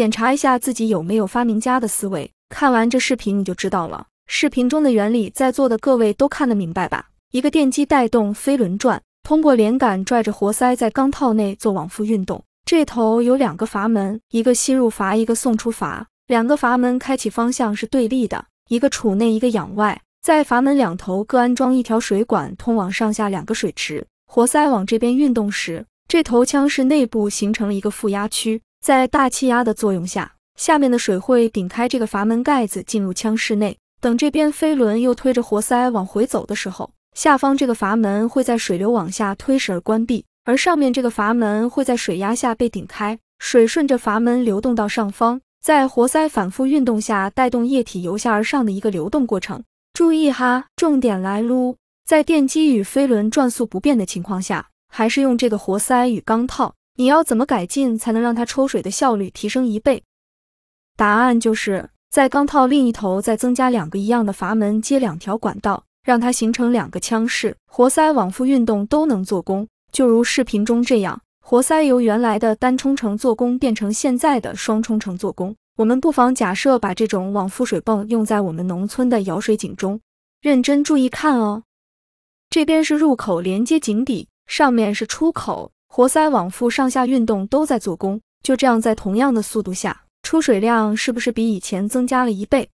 检查一下自己有没有发明家的思维，看完这视频你就知道了。视频中的原理，在座的各位都看得明白吧？一个电机带动飞轮转，通过连杆拽着活塞在缸套内做往复运动。这头有两个阀门，一个吸入阀，一个送出阀。两个阀门开启方向是对立的，一个储内，一个仰外。在阀门两头各安装一条水管，通往上下两个水池。活塞往这边运动时，这头腔室内部形成了一个负压区。在大气压的作用下，下面的水会顶开这个阀门盖子，进入腔室内。等这边飞轮又推着活塞往回走的时候，下方这个阀门会在水流往下推时关闭，而上面这个阀门会在水压下被顶开，水顺着阀门流动到上方。在活塞反复运动下，带动液体由下而上的一个流动过程。注意哈，重点来撸！在电机与飞轮转速不变的情况下，还是用这个活塞与钢套。你要怎么改进才能让它抽水的效率提升一倍？答案就是在缸套另一头再增加两个一样的阀门，接两条管道，让它形成两个腔室，活塞往复运动都能做功。就如视频中这样，活塞由原来的单冲程做功变成现在的双冲程做功。我们不妨假设把这种往复水泵用在我们农村的舀水井中，认真注意看哦。这边是入口，连接井底，上面是出口。活塞往复上下运动都在做功，就这样，在同样的速度下，出水量是不是比以前增加了一倍？